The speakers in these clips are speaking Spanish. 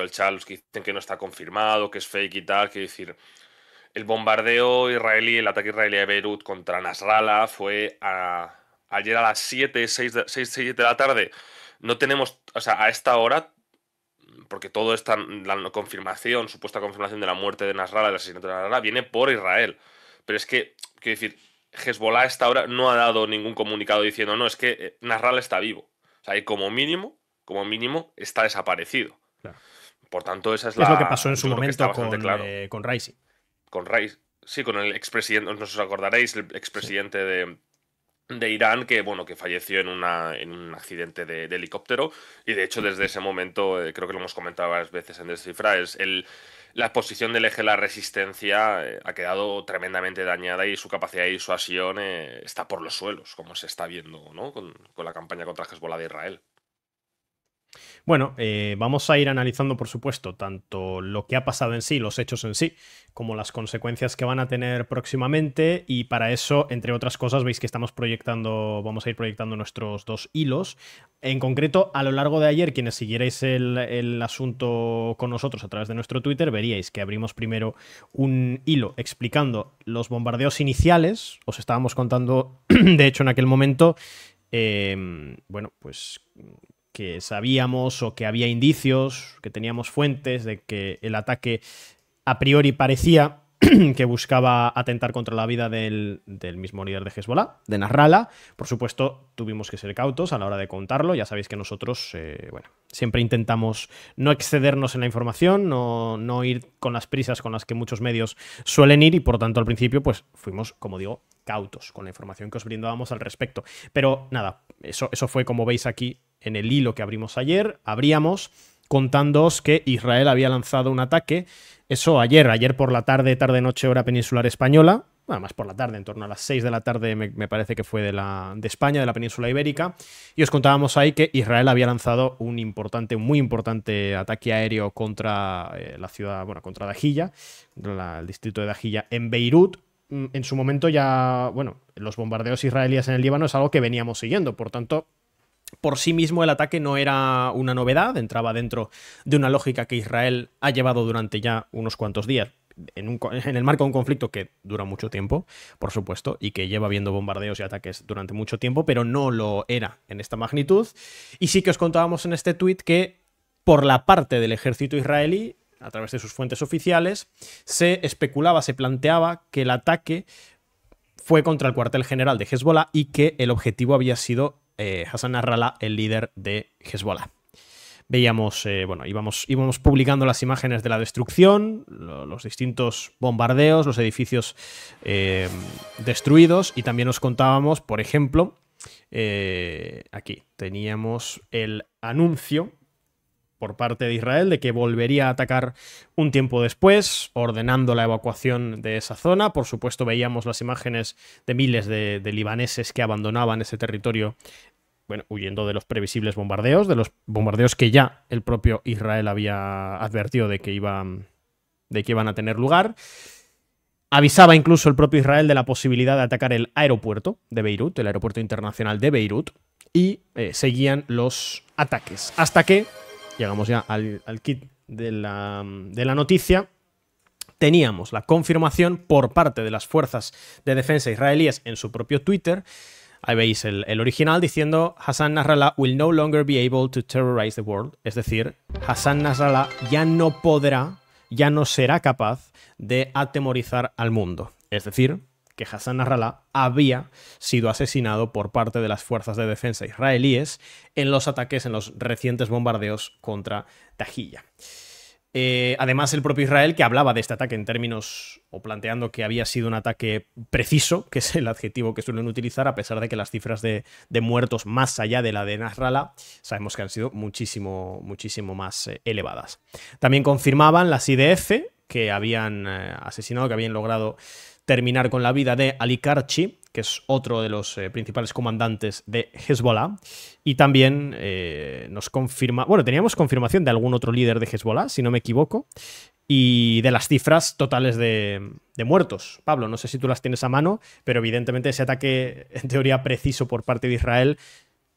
el chat, que dicen que no está confirmado, que es fake y tal, quiero decir, el bombardeo israelí, el ataque israelí a Beirut contra Nasrallah fue a, ayer a las 7, 6, 6, 7 de la tarde. No tenemos, o sea, a esta hora, porque toda esta la confirmación, supuesta confirmación de la muerte de Nasrallah, del asesinato de Nasrallah, viene por Israel. Pero es que, quiero decir, Hezbollah a esta hora no ha dado ningún comunicado diciendo, no, es que eh, Nasrallah está vivo. O sea, y como mínimo, como mínimo, está desaparecido. Por tanto, esa es, la. Es lo que pasó en su momento con, eh, con Sí, con el expresidente, no os acordaréis, el expresidente de, Irán que bueno que falleció en, una, en un accidente de, helicóptero y de hecho desde ese momento eh, creo que lo hemos comentado varias veces en Descifra es el, la posición del eje de la resistencia eh, ha quedado tremendamente dañada y su capacidad de disuasión está por los suelos como se está viendo ¿no? con, con la campaña contra Hezbollah de Israel bueno, eh, vamos a ir analizando, por supuesto, tanto lo que ha pasado en sí, los hechos en sí, como las consecuencias que van a tener próximamente. Y para eso, entre otras cosas, veis que estamos proyectando, vamos a ir proyectando nuestros dos hilos. En concreto, a lo largo de ayer, quienes siguierais el, asunto con nosotros a través de nuestro Twitter, veríais que abrimos primero un hilo explicando los bombardeos iniciales. Os estábamos contando, de hecho, en aquel momento eh, bueno, pues que sabíamos o que había indicios, que teníamos fuentes de que el ataque a priori parecía que buscaba atentar contra la vida del, mismo líder de Hezbollah, de Narrala. Por supuesto, tuvimos que ser cautos a la hora de contarlo. Ya sabéis que nosotros, eh, bueno, siempre intentamos no excedernos en la información, no, no, ir con las prisas con las que muchos medios suelen ir y por tanto al principio pues fuimos, como digo, cautos con la información que os brindábamos al respecto. Pero nada, eso, eso fue como veis aquí en el hilo que abrimos ayer, abríamos contándoos que Israel había lanzado un ataque, eso ayer, ayer por la tarde, tarde-noche, hora peninsular española, nada más por la tarde, en torno a las 6 de la tarde me, parece que fue de, la, de, España, de la península ibérica, y os contábamos ahí que Israel había lanzado un importante, muy importante ataque aéreo contra eh, la ciudad, bueno, contra Dajilla, el distrito de Dajilla en Beirut. Mm, en su momento ya, bueno, los bombardeos israelíes en el Líbano es algo que veníamos siguiendo, por tanto, por sí mismo el ataque no era una novedad, entraba dentro de una lógica que Israel ha llevado durante ya unos cuantos días, en, el marco de un conflicto que dura mucho tiempo, por supuesto, y que lleva viendo bombardeos y ataques durante mucho tiempo, pero no lo era en esta magnitud. Y sí que os contábamos en este tuit que por la parte del ejército israelí, a través de sus fuentes oficiales, se especulaba, se planteaba que el ataque fue contra el cuartel general de Hezbollah y que el objetivo había sido eh, Hassan Arrala, el líder de Hezbollah. Veíamos, eh, bueno, íbamos, íbamos, publicando las imágenes de la destrucción, los distintos bombardeos, los edificios eh, destruidos y también nos contábamos, por ejemplo, aquí teníamos el anuncio por parte de Israel de que volvería a atacar un tiempo después, ordenando la evacuación de esa zona. Por supuesto, veíamos las imágenes de miles de, libaneses que abandonaban ese territorio bueno, huyendo de los previsibles bombardeos, de los bombardeos que ya el propio Israel había advertido de que iban, de que iban a tener lugar. Avisaba incluso el propio Israel de la posibilidad de atacar el aeropuerto de Beirut, el aeropuerto internacional de Beirut, y eh, seguían los ataques. Hasta que llegamos ya al, kit de la, noticia teníamos la confirmación por parte de las fuerzas de defensa israelíes en su propio Twitter. Ahí veis el, el, original diciendo Hassan Nasrallah will no longer be able to terrorize the world. Es decir, Hassan Nasrallah ya no podrá, ya no será capaz de atemorizar al mundo. Es decir, que Hassan Nasrallah había sido asesinado por parte de las fuerzas de defensa israelíes en los ataques, en los recientes bombardeos contra Tajilla. Eh, además, el propio Israel, que hablaba de este ataque en términos o planteando que había sido un ataque preciso, que es el adjetivo que suelen utilizar, a pesar de que las cifras de, muertos más allá de la de Nasrallah sabemos que han sido muchísimo, muchísimo más eh, elevadas. También confirmaban las IDF que habían eh, asesinado, que habían logrado terminar con la vida de Ali Karchi, que es otro de los eh, principales comandantes de Hezbollah. Y también eh, nos confirma, bueno, teníamos confirmación de algún otro líder de Hezbollah, si no me equivoco, y de las cifras totales de, muertos. Pablo, no sé si tú las tienes a mano, pero evidentemente ese ataque, en teoría, preciso por parte de Israel.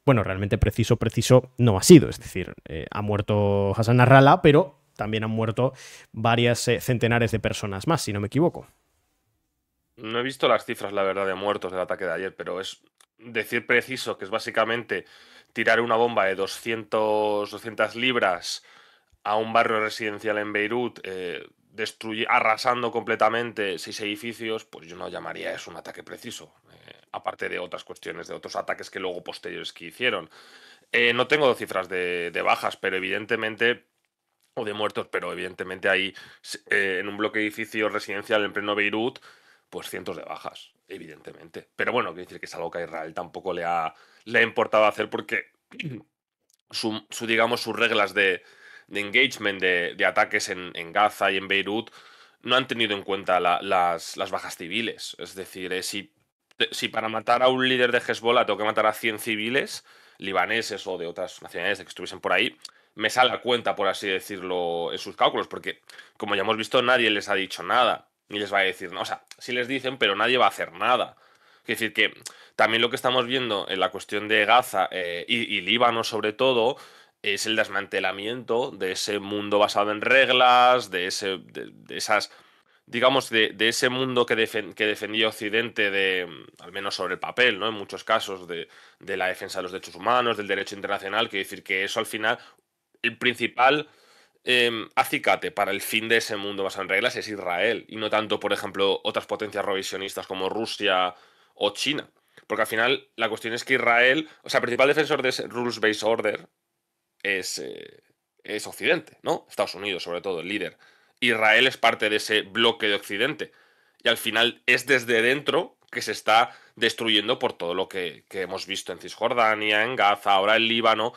Bueno, realmente preciso, preciso no ha sido. Es decir, eh, ha muerto Hassan Arrala, pero también han muerto varias centenares de personas más, si no me equivoco. No he visto las cifras, la verdad, de muertos del ataque de ayer, pero es decir preciso que es básicamente tirar una bomba de 200, libras a un barrio residencial en Beirut, eh, arrasando completamente seis edificios, pues yo no llamaría eso un ataque preciso, eh, aparte de otras cuestiones, de otros ataques que luego posteriores que hicieron. Eh, no tengo cifras de, bajas, pero evidentemente o de muertos, pero evidentemente ahí en un bloque de edificio residencial en pleno Beirut pues cientos de bajas, evidentemente. Pero bueno, quiero decir que es algo que a Israel tampoco le ha, le ha importado hacer porque digamos, sus reglas de, engagement, de, ataques en, Gaza y en Beirut, no han tenido en cuenta las, bajas civiles. Es decir, eh, si, si para matar a un líder de Hezbollah tengo que matar a 100 civiles, libaneses o de otras nacionalidades que estuviesen por ahí, me sale a cuenta, por así decirlo, en sus cálculos, porque como ya hemos visto, nadie les ha dicho nada y les va a decir, no, o sea, sí les dicen, pero nadie va a hacer nada. Es decir, que también lo que estamos viendo en la cuestión de Gaza eh, y, Líbano sobre todo es el desmantelamiento de ese mundo basado en reglas, de, ese, de, esas, digamos, de, ese mundo que, que defendía Occidente, de, al menos sobre el papel, ¿no? en muchos casos, de, la defensa de los derechos humanos, del derecho internacional, que decir que eso al final, el principal Em, acicate para el fin de ese mundo basado en reglas es Israel y no tanto, por ejemplo, otras potencias revisionistas como Rusia o China. Porque al final la cuestión es que Israel, o sea, el principal defensor de ese Rules Based Order es, eh, es Occidente, ¿no? Estados Unidos, sobre todo, el líder. Israel es parte de ese bloque de Occidente. Y al final es desde dentro que se está destruyendo por todo lo que, que hemos visto en Cisjordania, en Gaza, ahora en Líbano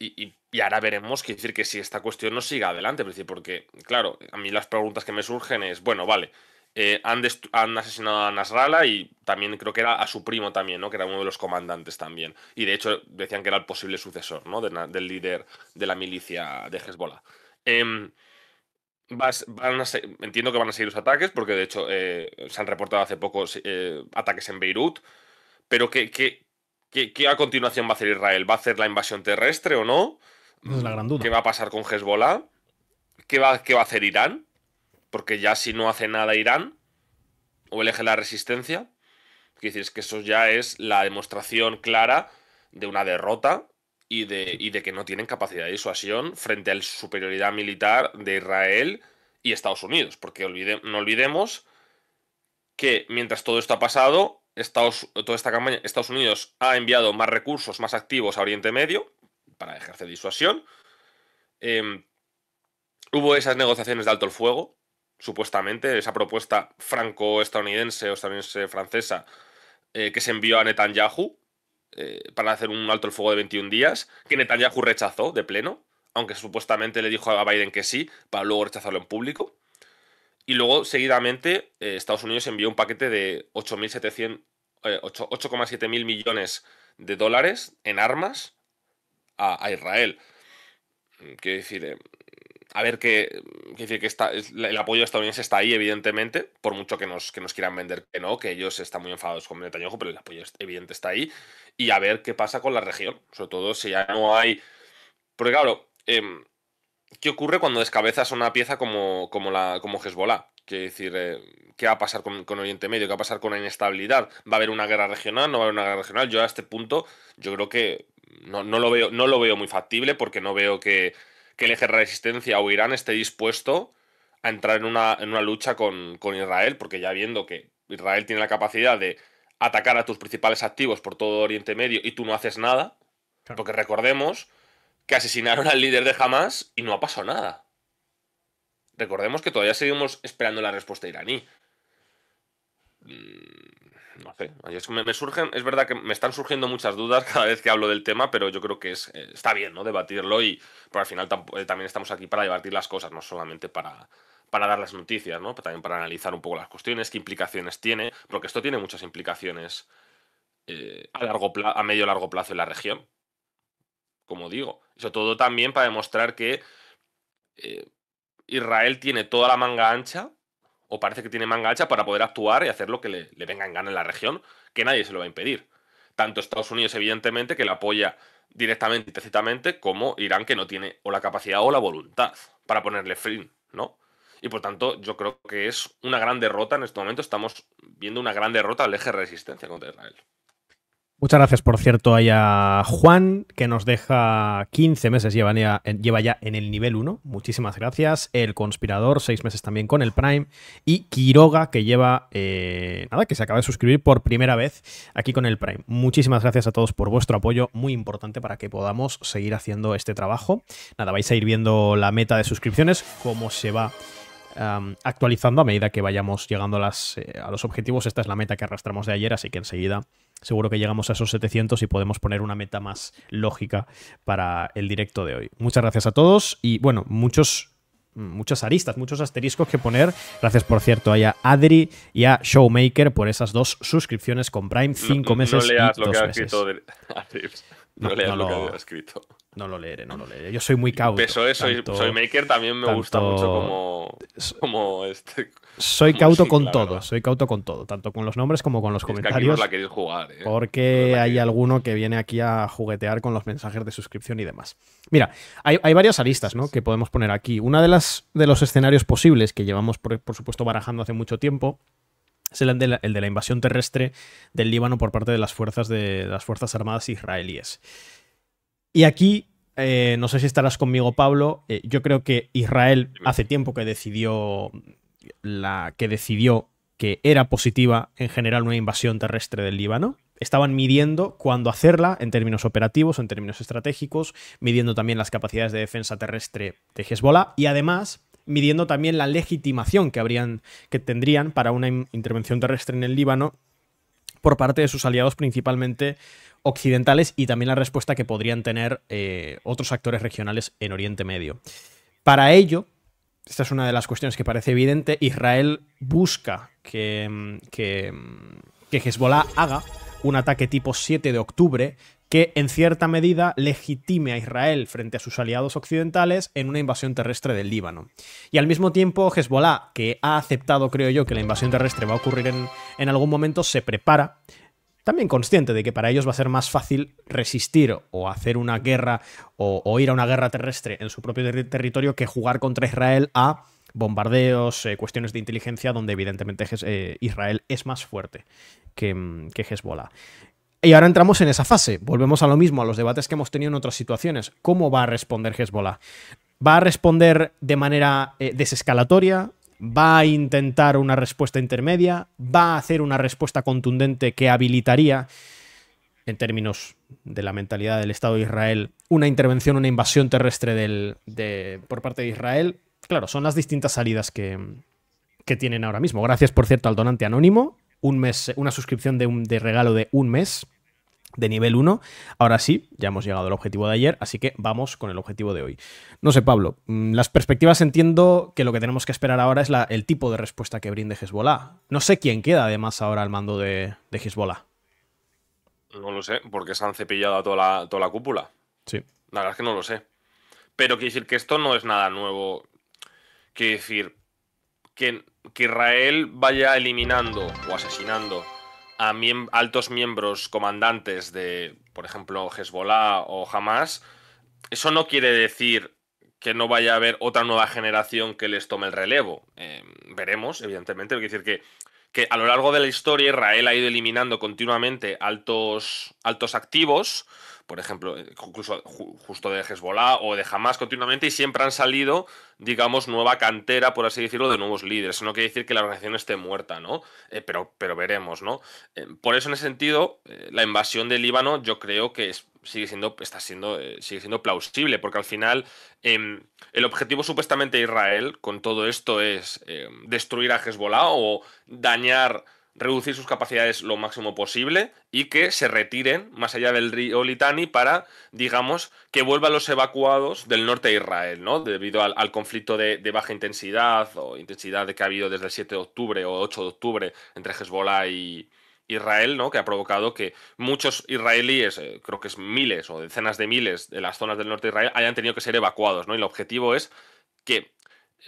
y, ahora veremos, qué decir que si esta cuestión no siga adelante, porque, claro, a mí las preguntas que me surgen es, bueno, vale, eh, han, asesinado a Nasrallah y también creo que era a su primo también, ¿no? Que era uno de los comandantes también. Y de hecho decían que era el posible sucesor, ¿no? del líder de la milicia de Hezbollah. Em, entiendo que van a seguir los ataques, porque de hecho eh, se han reportado hace poco eh, ataques en Beirut. Pero ¿qué, que... ¿Qué, a continuación va a hacer Israel? ¿Va a hacer la invasión terrestre o no? ¿Qué va a pasar con Hezbollah? ¿Qué va, va a hacer Irán? Porque ya si no hace nada Irán, o elige la resistencia, Quiero decir, es que eso ya es la demostración clara de una derrota y de, de, que no tienen capacidad de disuasión frente a la superioridad militar de Israel y Estados Unidos. Porque no olvidemos que mientras todo esto ha pasado, Estados, toda esta campaña, Estados Unidos ha enviado más recursos, más activos a Oriente Medio para ejercer disuasión. Em, hubo esas negociaciones de alto el fuego, supuestamente, esa propuesta franco-estadounidense o estadounidense-francesa eh, que se envió a Netanyahu eh, para hacer un alto el fuego de 21 días, que Netanyahu rechazó de pleno, aunque supuestamente le dijo a Biden que sí, para luego rechazarlo en público. Y luego, seguidamente, eh, Estados Unidos envió un paquete de 8,7 eh, mil millones de dólares en armas a, Israel. Mm, quiero decir, eh, a ver qué... Mm, decir que el apoyo estadounidense está ahí, evidentemente, por mucho que nos, que nos quieran vender que no, que ellos están muy enfadados con Netanyahu, pero el apoyo evidente está ahí. Y a ver qué pasa con la región, sobre todo si ya no hay. Porque, claro, em, ¿qué ocurre cuando descabezas una pieza como, como, la, como Hezbollah? Quiere decir, eh, ¿qué va a pasar con, Oriente Medio? ¿Qué va a pasar con la inestabilidad? ¿Va a haber una guerra regional? ¿No va a haber una guerra regional? Yo a este punto, yo creo que no, lo, veo, no lo veo muy factible porque no veo que, el eje de resistencia o Irán esté dispuesto a entrar en una, en una lucha con, con Israel, porque ya viendo que Israel tiene la capacidad de atacar a tus principales activos por todo Oriente Medio y tú no haces nada, porque recordemos que asesinaron al líder de Hamas y no ha pasado nada. Recordemos que todavía seguimos esperando la respuesta iraní. Mm, no sé, es, me, surgen, es verdad que me están surgiendo muchas dudas cada vez que hablo del tema, pero yo creo que es, eh, está bien ¿no? debatirlo y pero al final eh, también estamos aquí para debatir las cosas, no solamente para, para dar las noticias, ¿no? también para analizar un poco las cuestiones, qué implicaciones tiene, porque esto tiene muchas implicaciones eh, a, largo a medio largo plazo en la región como digo. Eso todo también para demostrar que eh, Israel tiene toda la manga ancha, o parece que tiene manga ancha, para poder actuar y hacer lo que le, venga en gana en la región, que nadie se lo va a impedir. Tanto Estados Unidos, evidentemente, que le apoya directamente, y tácitamente, como Irán, que no tiene o la capacidad o la voluntad para ponerle fin, ¿no? Y por tanto, yo creo que es una gran derrota en este momento. Estamos viendo una gran derrota al eje de resistencia contra Israel. Muchas gracias, por cierto, a Juan, que nos deja 15 meses, lleva ya, en el nivel 1. Muchísimas gracias. El Conspirador, 6 meses también con el Prime. Y Quiroga, que lleva, eh, nada, que se acaba de suscribir por primera vez aquí con el Prime. Muchísimas gracias a todos por vuestro apoyo, muy importante para que podamos seguir haciendo este trabajo. Nada, vais a ir viendo la meta de suscripciones, cómo se va actualizando a medida que vayamos llegando eh, a, los objetivos. Esta es la meta que arrastramos de ayer, así que enseguida seguro que llegamos a esos 700 y podemos poner una meta más lógica para el directo de hoy. Muchas gracias a todos y bueno, muchos muchas aristas, muchos asteriscos que poner. Gracias, por cierto, a Adri y a Showmaker por esas dos suscripciones con Prime, cinco meses. No leas lo que ha escrito. no, leas lo que ha escrito. No lo leeré, no lo leeré. Yo soy muy cauto. eso soy, maker, también me gusta mucho como, este. Soy cauto con todo, soy cauto con todo, tanto con los nombres como con los comentarios. jugar, ¿eh? Porque hay alguno que viene aquí a juguetear con los mensajes de suscripción y demás. Mira, hay, varias aristas ¿no? que podemos poner aquí. Una de, las, de los escenarios posibles que llevamos, por, supuesto, barajando hace mucho tiempo es el de, la, de, la, invasión terrestre del Líbano por parte de las fuerzas, de las fuerzas armadas israelíes. Y aquí eh, no sé si estarás conmigo, Pablo. Eh, yo creo que Israel hace tiempo que decidió la que decidió que era positiva en general una invasión terrestre del Líbano. Estaban midiendo cuándo hacerla en términos operativos, en términos estratégicos, midiendo también las capacidades de defensa terrestre de Hezbollah y además midiendo también la legitimación que, habrían, que tendrían para una intervención terrestre en el Líbano por parte de sus aliados principalmente occidentales y también la respuesta que podrían tener eh, otros actores regionales en Oriente Medio. Para ello, esta es una de las cuestiones que parece evidente, Israel busca que, mm, que, mm, que Hezbollah haga un ataque tipo 7 de octubre que en cierta medida legitime a Israel frente a sus aliados occidentales en una invasión terrestre del Líbano. Y al mismo tiempo, Hezbollah, que ha aceptado, creo yo, que la invasión terrestre va a ocurrir en, algún momento, se prepara también consciente de que para ellos va a ser más fácil resistir o hacer una guerra o, ir a una guerra terrestre en su propio territorio que jugar contra Israel a bombardeos, eh, cuestiones de inteligencia, donde evidentemente eh, Israel es más fuerte que, mm, que Hezbollah. Y ahora entramos en esa fase. Volvemos a lo mismo, a los debates que hemos tenido en otras situaciones. ¿Cómo va a responder Hezbollah? ¿Va a responder de manera eh, desescalatoria? ¿Va a intentar una respuesta intermedia? ¿Va a hacer una respuesta contundente que habilitaría, en términos de la mentalidad del Estado de Israel, una intervención, una invasión terrestre de, por parte de Israel? Claro, son las distintas salidas que tienen ahora mismo. Gracias, por cierto, al donante anónimo, mes, una suscripción de, de regalo de un mes de nivel 1. Ahora sí, ya hemos llegado al objetivo de ayer, así que vamos con el objetivo de hoy. No sé, Pablo, mm, las perspectivas entiendo que lo que tenemos que esperar ahora es el tipo de respuesta que brinde Hezbollah. No sé quién queda además ahora al mando de, de Hezbollah. No lo sé, porque se han cepillado a toda toda la cúpula. Sí. La verdad es que no lo sé. Pero quiero decir que esto no es nada nuevo. Quiero decir, que, Israel vaya eliminando o asesinando a altos miembros comandantes de, por ejemplo, Hezbollah o Hamas, eso no quiere decir que no vaya a haber otra nueva generación que les tome el relevo. Em, veremos, evidentemente. Quiere decir que, que, a lo largo de la historia Israel ha ido eliminando continuamente altos, altos activos por ejemplo, eh, incluso justo de Hezbollah o de Hamas continuamente, y siempre han salido, digamos, nueva cantera, por así decirlo, de nuevos líderes. Eso no quiere decir que la organización esté muerta, ¿no? Eh, pero, pero veremos, ¿no? Eh, por eso, en ese sentido, la invasión de Líbano yo creo que sigue, siendo, está siendo, sigue siendo plausible, porque al final em, el objetivo supuestamente de Israel con todo esto es em, destruir a Hezbollah o dañar reducir sus capacidades lo máximo posible y que se retiren más allá del río Litani para, digamos, que vuelvan los evacuados del norte de Israel, ¿no? Debido al, conflicto de, baja intensidad o intensidad que ha habido desde el 7 de octubre o 8 de octubre entre Hezbollah y Israel, ¿no? Que ha provocado que muchos israelíes, eh, creo que es miles o decenas de miles de las zonas del norte de Israel, hayan tenido que ser evacuados, ¿no? Y el objetivo es que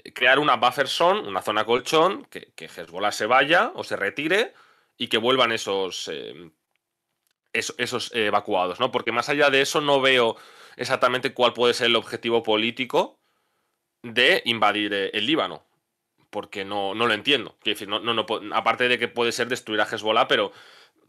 eh, crear una buffer zone, una zona colchón, que, que Hezbollah se vaya o se retire y que vuelvan esos, em, esos, eh, evacuados, ¿no? Porque más allá de eso no veo exactamente cuál puede ser el objetivo político de invadir eh, el Líbano. Porque no, no lo entiendo. Quiero decir, no, no, no, aparte de que puede ser destruir a Hezbollah, pero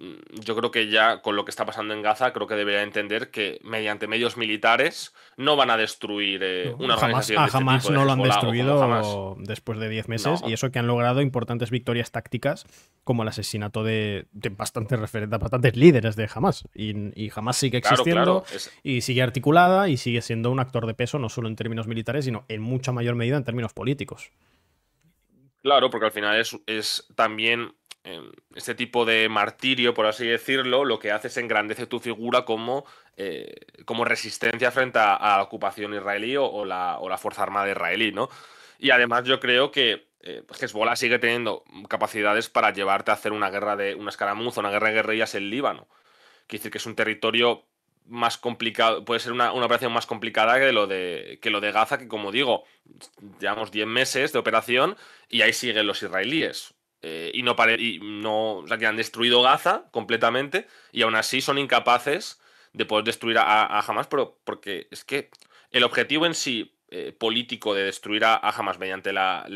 Mm, yo creo que ya con lo que está pasando en Gaza, creo que debería entender que mediante medios militares no van a destruir eh, una jamás, organización. Ah, este jamás no lo han destruido después de 10 meses y eso que han logrado importantes victorias tácticas como el asesinato de, de bastantes, bastantes líderes de Hamas. Y, y Hamas sigue existiendo y sigue articulada y sigue siendo un actor de peso no solo en términos militares, sino en mucha mayor medida en términos políticos. Claro, porque al final es, es también Em, este tipo de martirio, por así decirlo, lo que hace es engrandece tu figura como, eh, como resistencia frente a, la ocupación israelí o, la, Fuerza Armada israelí, ¿no? Y además yo creo eh, pues que Hezbollah sigue teniendo capacidades para llevarte a hacer una guerra de una escaramuza, una guerra de guerrillas en Líbano. Quiere decir que es un territorio más complicado, puede ser una, operación más complicada que lo, de, que lo de Gaza, que como digo, llevamos 10 meses de operación y ahí siguen los israelíes eh, y no, y que han destruido Gaza completamente y aún así son incapaces de poder destruir a, Hamas, pero porque es que el objetivo en sí eh, político de destruir a, Hamas mediante la,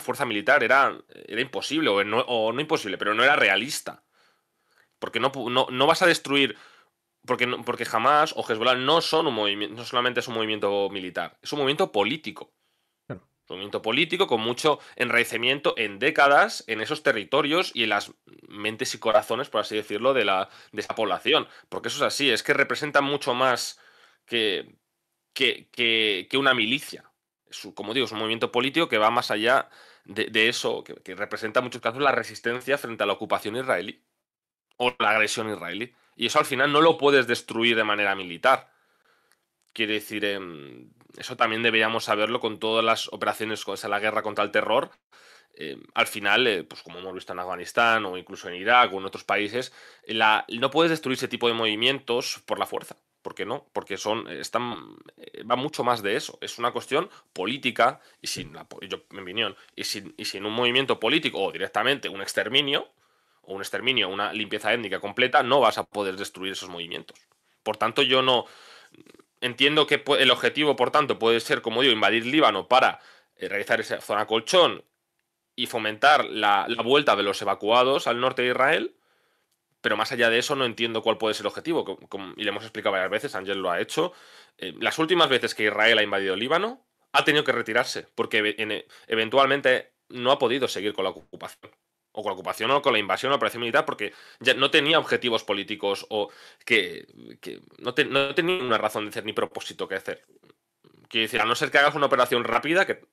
fuerza militar era, era imposible, o no, imposible, pero no era realista. Porque no, no, vas a destruir. Porque, porque Hamas o Hezbollah no son un movimiento, no solamente es un movimiento militar, es un movimiento político movimiento político con mucho enraizamiento en décadas en esos territorios y en las mentes y corazones, por así decirlo, de, la, de esa población. Porque eso es así, es que representa mucho más que, que, una milicia. Es, como digo, es un movimiento político que va más allá de, eso, que, representa en muchos casos la resistencia frente a la ocupación israelí o la agresión israelí. Y eso al final no lo puedes destruir de manera militar. Quiere decir, em, eso también deberíamos saberlo con todas las operaciones, con la guerra contra el terror. Eh, al final, eh, pues como hemos visto en Afganistán o incluso en Irak o en otros países, la, no puedes destruir ese tipo de movimientos por la fuerza. ¿Por qué no? Porque son, están, eh, va mucho más de eso. Es una cuestión política, y sin opinión, y sin, y sin un movimiento político o directamente un exterminio, o un exterminio, una limpieza étnica completa, no vas a poder destruir esos movimientos. Por tanto, yo no, Entiendo que el objetivo, por tanto, puede ser, como digo, invadir Líbano para eh, realizar esa zona colchón y fomentar la, vuelta de los evacuados al norte de Israel, pero más allá de eso no entiendo cuál puede ser el objetivo. y le hemos explicado varias veces, Ángel lo ha hecho. Eh, las últimas veces que Israel ha invadido Líbano, ha tenido que retirarse, porque eh, eventualmente no ha podido seguir con la ocupación o con la ocupación o con la invasión o la operación militar, porque ya no tenía objetivos políticos o que, no, tenía una razón de hacer ni propósito que hacer. Quiero decir, a no ser que hagas una operación rápida, que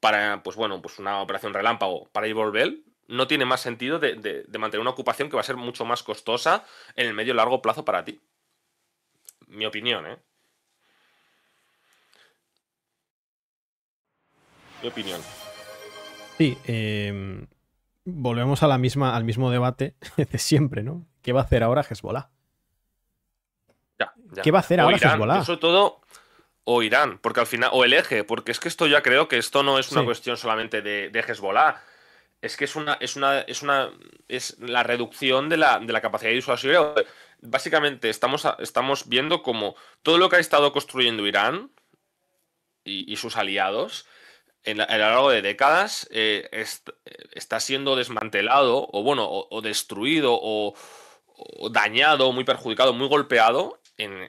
para, pues bueno, pues una operación relámpago para ir volver, no tiene más sentido de, de, mantener una ocupación que va a ser mucho más costosa en el medio y largo plazo para ti. Mi opinión, ¿eh? Mi opinión. Sí, eh, volvemos a la misma, al mismo debate de siempre, ¿no? ¿Qué va a hacer ahora Hezbollah? ¿Qué va a hacer ahora Irán, Sobre todo, o Irán, porque al final, o el eje, porque es que esto ya creo que esto no es una cuestión solamente de, Hezbollah. Es que es una, es una, es una, es la reducción de la, de la capacidad de disuasión Básicamente estamos, estamos viendo como todo lo que ha estado construyendo Irán y sus aliados a lo largo de décadas eh, eh, está siendo desmantelado o bueno, o, destruido o, dañado, muy perjudicado, muy golpeado en,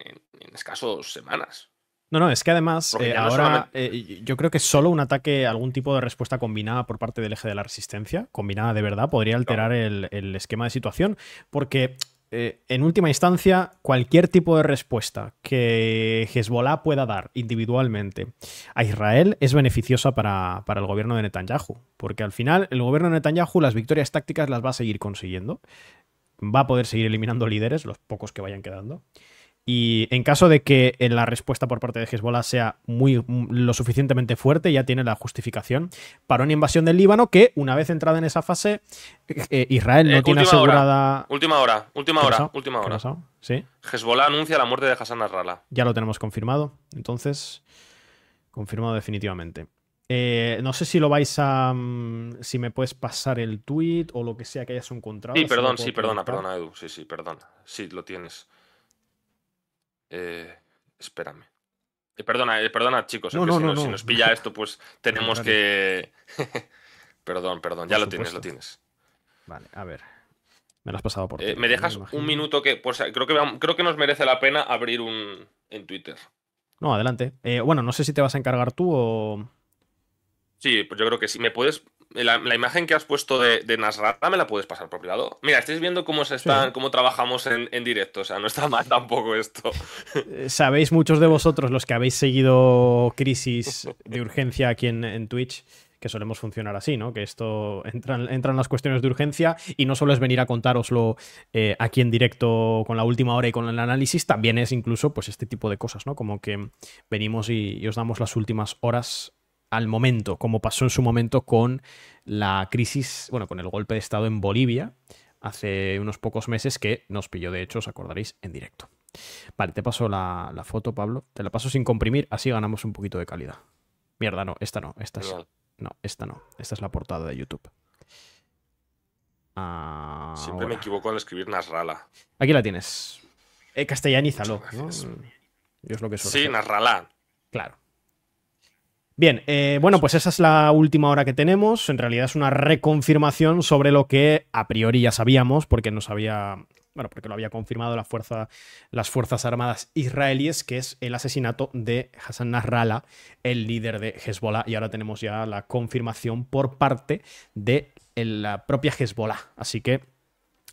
escasos semanas. No, no, es que además eh, ahora yo creo que solo un ataque, algún tipo de respuesta combinada por parte del eje de la resistencia, combinada de verdad, podría alterar el, esquema de situación, porque eh, en última instancia, cualquier tipo de respuesta que Hezbollah pueda dar individualmente a Israel es beneficiosa para, para, el gobierno de Netanyahu, porque al final el gobierno de Netanyahu las victorias tácticas las va a seguir consiguiendo, va a poder seguir eliminando líderes, los pocos que vayan quedando, y en caso de que eh, la respuesta por parte de Hezbollah sea muy, mm, lo suficientemente fuerte, ya tiene la justificación para una invasión del Líbano que, una vez entrada en esa fase, eh, eh, Israel no tiene asegurada. última hora, última hora, última hora. ¿Sí? Hezbollah anuncia la muerte de Hassan Arrala Ya lo tenemos confirmado, entonces, confirmado definitivamente. no sé si lo vais a. Mm, si me puedes pasar el tweet o lo que sea que hayas encontrado. Sí, perdón, sí, perdona, perdona, Edu. Sí, sí, perdona. Sí, lo tienes. Eh, espérame. Eh, perdona, eh, perdona, chicos, eh, si, nos, pilla esto, pues tenemos que. perdón, perdón, ya lo tienes, lo tienes. Vale, a ver. Me lo has pasado por. Ti, ¿Me dejas un minuto que. Pues creo que, creo que nos merece la pena abrir un. en Twitter. No, adelante. bueno, no sé si te vas a encargar tú o. Sí, pues yo creo que sí. ¿Me puedes la, imagen que has puesto de, Nasrata me la puedes pasar por lado? Mira, estáis viendo cómo se están, cómo trabajamos en, directo, o sea, no está mal tampoco esto. Eh, sabéis muchos de vosotros, los que habéis seguido crisis de urgencia aquí en, Twitch, que solemos funcionar así, ¿no? Que esto entran, las cuestiones de urgencia y no solo es venir a contároslo eh, aquí en directo con la última hora y con el análisis, también es incluso pues este tipo de cosas, ¿no? Como que venimos y os damos las últimas horas al momento, como pasó en su momento con la crisis, bueno, con el golpe de Estado en Bolivia hace unos pocos meses que nos pilló, de hecho, os acordaréis, en directo. Vale, te paso la, foto, Pablo. Te la paso sin comprimir, así ganamos un poquito de calidad. Mierda, no, esta no, esta es... No, esta no, esta es la portada de YouTube. Ah, Siempre me equivoco al escribir narrala Aquí la tienes. Eh, castellanízalo. ¿no? Yo lo que Sí, narrala Claro. Bien, eh, bueno, pues esa es la última hora que tenemos. En realidad es una reconfirmación sobre lo que a priori ya sabíamos, porque nos había. Bueno, porque lo había confirmado las Fuerzas Armadas israelíes, que es el asesinato de Hassan Nasrallah, el líder de Hezbollah. Y ahora tenemos ya la confirmación por parte de la propia Hezbollah. Así que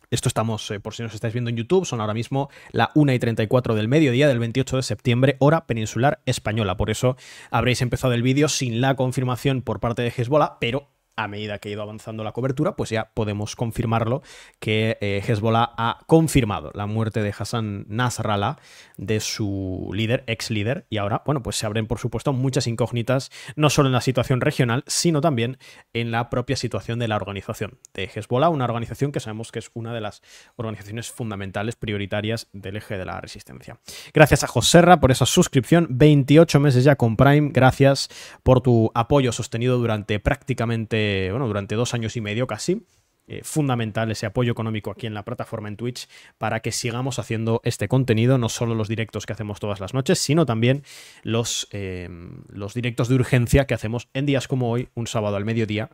esto estamos, eh, por si nos estáis viendo en YouTube, son ahora mismo la 1 y 34 del mediodía del 28 de septiembre, hora peninsular española. Por eso habréis empezado el vídeo sin la confirmación por parte de Hezbollah, pero a medida que ha ido avanzando la cobertura, pues ya podemos confirmarlo que eh, Hezbollah ha confirmado la muerte de Hassan Nasrallah, de su líder, ex líder, y ahora, bueno, pues se abren, por supuesto, muchas incógnitas, no solo en la situación regional, sino también en la propia situación de la organización de Hezbollah, una organización que sabemos que es una de las organizaciones fundamentales, prioritarias del eje de la resistencia. Gracias a Serra por esa suscripción, 28 meses ya con Prime, gracias por tu apoyo sostenido durante prácticamente durante, eh, bueno, durante dos años y medio casi. Eh, fundamental ese apoyo económico aquí en la plataforma en Twitch para que sigamos haciendo este contenido, no solo los directos que hacemos todas las noches, sino también los, eh, los directos de urgencia que hacemos en días como hoy, un sábado al mediodía,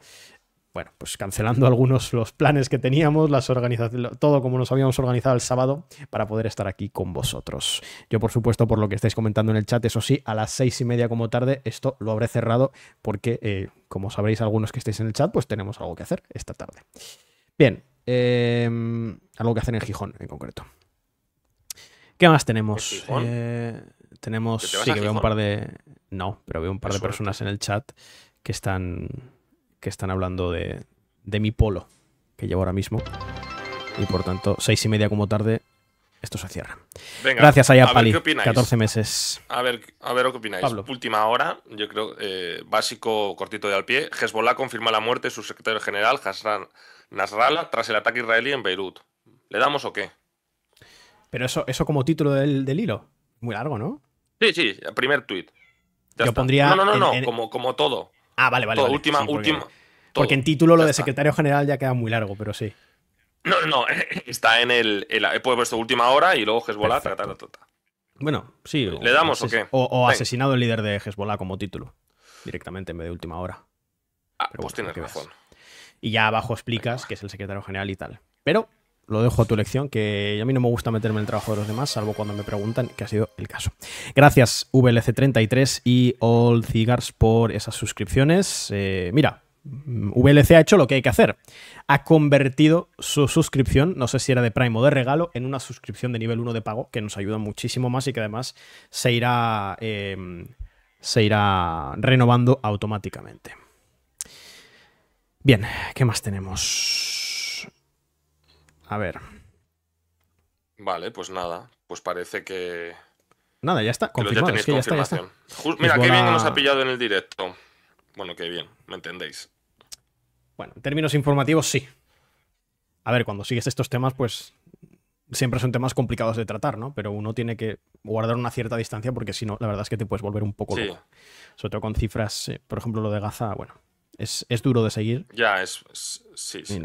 bueno, pues cancelando algunos los planes que teníamos, las organizaciones, todo como nos habíamos organizado el sábado para poder estar aquí con vosotros. Yo, por supuesto, por lo que estáis comentando en el chat, eso sí, a las seis y media como tarde, esto lo habré cerrado porque, eh, como sabréis algunos que estáis en el chat, pues tenemos algo que hacer esta tarde. Bien, em, algo que hacer en Gijón en concreto. ¿Qué más tenemos? Eh, tenemos, sí, que veo un par de... No, pero veo un par de personas en el chat que están que están hablando de, mi polo que llevo ahora mismo. Y por tanto, seis y media como tarde, esto se cierra. Gracias a 14 meses. A ver, a ver qué opináis. Última hora, yo creo, eh, básico, cortito de al pie. Hezbollah confirma la muerte de su secretario general, Hassan Nasrallah, tras el ataque israelí en Beirut. ¿Le damos o qué? Pero eso, eso como título del, hilo. Muy largo, ¿no? Sí, sí, primer tuit. yo pondría. No, no, no, no Como, como todo. Ah, vale, vale. última, porque, en título lo de secretario general ya queda muy largo, pero sí. No, no, está en el. he puesto última hora y luego Hezbollah, Bueno, sí. ¿Le damos o qué? O, asesinado el líder de Hezbollah como título. Directamente en vez de última hora. Ah, pero pues tienes razón. Y ya abajo explicas que es el secretario general y tal. Pero lo dejo a tu elección, que a mí no me gusta meterme en el trabajo de los demás, salvo cuando me preguntan, que ha sido el caso. Gracias VLC33 y All Cigars por esas suscripciones. Eh, mira, VLC ha hecho lo que hay que hacer. Ha convertido su suscripción, no sé si era de Prime o de regalo, en una suscripción de nivel 1 de pago, que nos ayuda muchísimo más y que además se irá, em, se irá renovando automáticamente. Bien, ¿qué más tenemos? A ver. Vale, pues nada. Pues parece que. Nada, ya está. Confirmado. está, mira, qué bien nos ha pillado en el directo. Bueno, qué bien, me entendéis. Bueno, en términos informativos, sí. A ver, cuando sigues estos temas, pues siempre son temas complicados de tratar, ¿no? Pero uno tiene que guardar una cierta distancia porque si no, la verdad es que te puedes volver un poco sí. loco. Sobre todo con cifras, eh, por ejemplo, lo de Gaza, bueno, es, duro de seguir. Ya, es, sí, sí.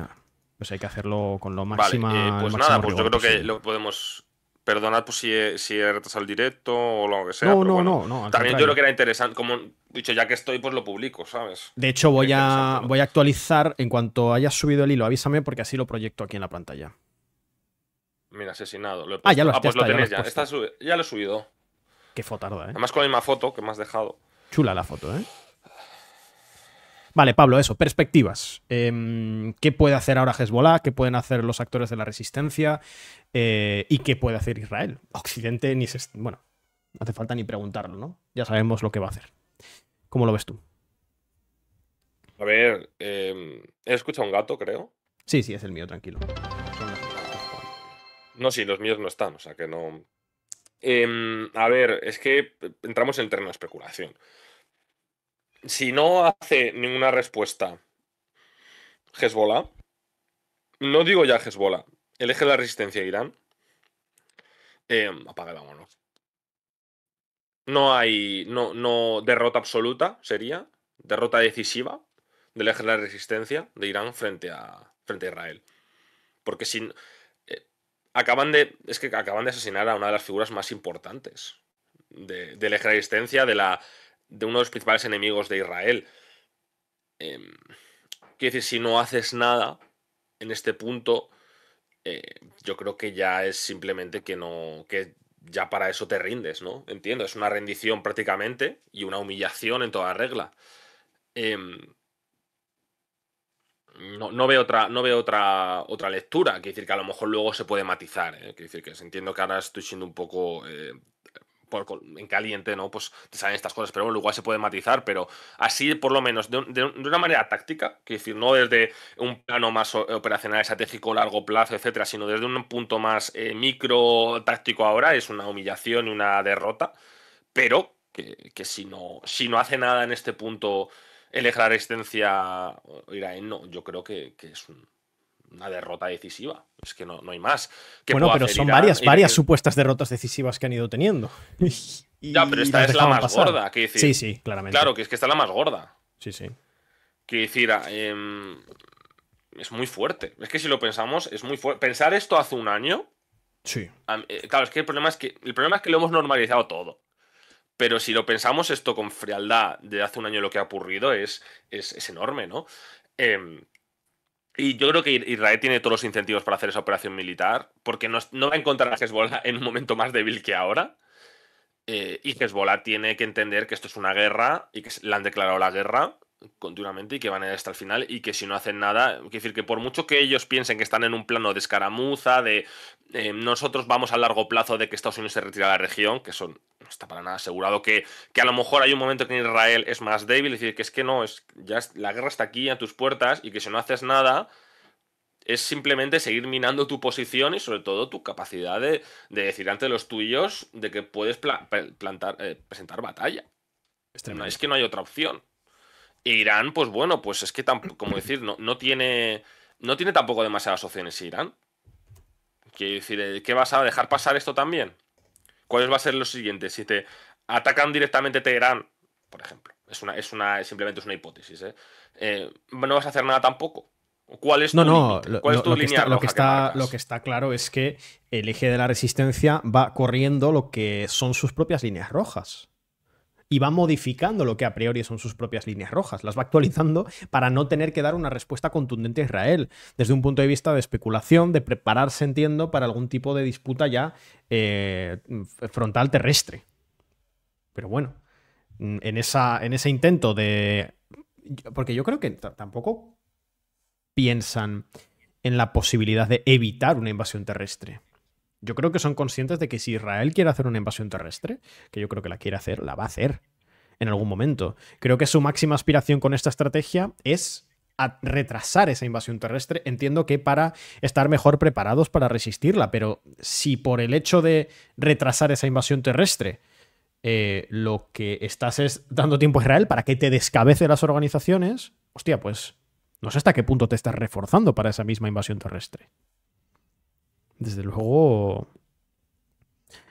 Pues hay que hacerlo con lo eh, pues máximo. Vale, pues nada, pues yo creo que lo podemos. perdonar pues, si, he, retrasado el directo o lo que sea. No, no, no, También yo creo que era interesante. Como dicho, ya que estoy, pues lo publico, ¿sabes? De hecho, voy, a, voy a actualizar. En cuanto hayas subido el hilo, avísame porque así lo proyecto aquí en la pantalla. Mira, asesinado. ah, ya lo has ah, pues lo tenés ya. ya lo he subido. Qué fotarda, ¿eh? Además con la misma foto que me has dejado. Chula la foto, ¿eh? Vale, Pablo, eso, perspectivas. Em, ¿Qué puede hacer ahora Hezbollah? ¿Qué pueden hacer los actores de la resistencia? Eh, ¿Y qué puede hacer Israel? Occidente ni se... Bueno, no hace falta ni preguntarlo, ¿no? Ya sabemos lo que va a hacer. ¿Cómo lo ves tú? A ver, em, he escuchado un gato, creo. Sí, sí, es el mío, tranquilo. No, sí, los míos no están, o sea que no. Em, a ver, es que entramos en el terreno de especulación si no hace ninguna respuesta Hezbollah, no digo ya Hezbollah, el eje de la resistencia de Irán, eh, apaga la No hay, no, no, derrota absoluta sería, derrota decisiva del eje de la resistencia de Irán frente a, frente a Israel. Porque si eh, acaban de, es que acaban de asesinar a una de las figuras más importantes de, del eje de la resistencia, de la de uno de los principales enemigos de Israel. Eh, quiero decir, si no haces nada en este punto, eh, yo creo que ya es simplemente que no. que ya para eso te rindes, ¿no? Entiendo, es una rendición prácticamente y una humillación en toda regla. Em, no, no, veo otra, no veo otra, otra lectura. Quiere decir que a lo mejor luego se puede matizar. ¿eh? decir que entiendo que ahora estoy siendo un poco eh, en caliente, ¿no? Pues te salen estas cosas, pero bueno, igual se puede matizar, pero así por lo menos, de, una manera táctica, que decir, no desde un plano más operacional, estratégico, largo plazo, etcétera, sino desde un punto más eh, micro táctico ahora, es una humillación y una derrota, pero que, si, no, si no hace nada en este punto el la resistencia, en no, yo creo que es un una derrota decisiva. Es que no, no hay más. Bueno, pero son varias, varias supuestas derrotas decisivas que han ido teniendo. ya, pero esta es la más gorda. sí, sí, claramente. Claro, que es que esta es la más gorda. Sí, sí. Quiero decir, em, es muy fuerte. Es que si lo pensamos, es muy fuerte. Pensar esto hace un año. Sí. Eh, claro, es que el problema es que el problema es que lo hemos normalizado todo. Pero si lo pensamos esto con frialdad de hace un año lo que ha ocurrido es, es, es enorme, ¿no? Eh, y yo creo que Israel tiene todos los incentivos para hacer esa operación militar, porque no, va a encontrar a Hezbollah en un momento más débil que ahora. Eh, y Hezbollah tiene que entender que esto es una guerra y que le han declarado la guerra continuamente y que van a ir hasta el final y que si no hacen nada, decir que por mucho que ellos piensen que están en un plano de escaramuza, de eh, nosotros vamos a largo plazo de que Estados Unidos se retira de la región, que son no está para nada asegurado, que, a lo mejor hay un momento que Israel es más débil, es decir, que es que no, es, ya la guerra está aquí a tus puertas y que si no haces nada, es simplemente seguir minando tu posición y sobre todo tu capacidad de, decir ante los tuyos de que puedes plantar, eh, presentar batalla. es que no hay otra opción. Irán, pues bueno, pues es que, como decir, no, no, tiene, no tiene tampoco demasiadas opciones Irán. Quiero decir, eh, ¿qué vas a dejar pasar esto también? ¿Cuáles va a ser los siguientes? Si te atacan directamente Teherán, por ejemplo. Es una, es una, simplemente es una hipótesis. ¿eh? Eh, no vas a hacer nada tampoco. ¿Cuál es tu, no, no, lo, línea? Que está, lo que está claro es que el eje de la resistencia va corriendo lo que son sus propias líneas rojas y va modificando lo que a priori son sus propias líneas rojas, las va actualizando para no tener que dar una respuesta contundente a Israel, desde un punto de vista de especulación, de prepararse, entiendo, para algún tipo de disputa ya eh, frontal terrestre. Pero bueno, en, esa, en ese intento de... Porque yo creo que tampoco piensan en la posibilidad de evitar una invasión terrestre. Yo creo que son conscientes de que si Israel quiere hacer una invasión terrestre, que yo creo que la quiere hacer, la va a hacer en algún momento. Creo que su máxima aspiración con esta estrategia es retrasar esa invasión terrestre. Entiendo que para estar mejor preparados para resistirla, pero si por el hecho de retrasar esa invasión terrestre eh, lo que estás es dando tiempo a Israel para que te descabece las organizaciones, hostia, pues no sé hasta qué punto te estás reforzando para esa misma invasión terrestre desde luego,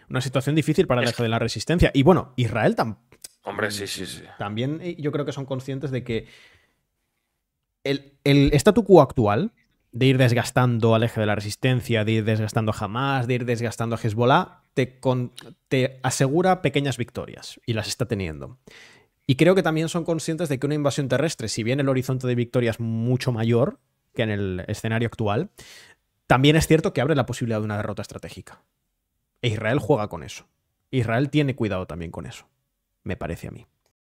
una situación difícil para el eje de la resistencia. Y bueno, Israel también. Hombre, sí, sí, sí. También eh, yo creo que son conscientes de que el, statu quo actual, de ir desgastando al eje de la resistencia, de ir desgastando a Hamas, de ir desgastando a Hezbollah, te, te, asegura pequeñas victorias y las está teniendo. Y creo que también son conscientes de que una invasión terrestre, si bien el horizonte de victoria es mucho mayor que en el escenario actual, también es cierto que abre la posibilidad de una derrota estratégica. E Israel juega con eso. Israel tiene cuidado también con eso, me parece a mí.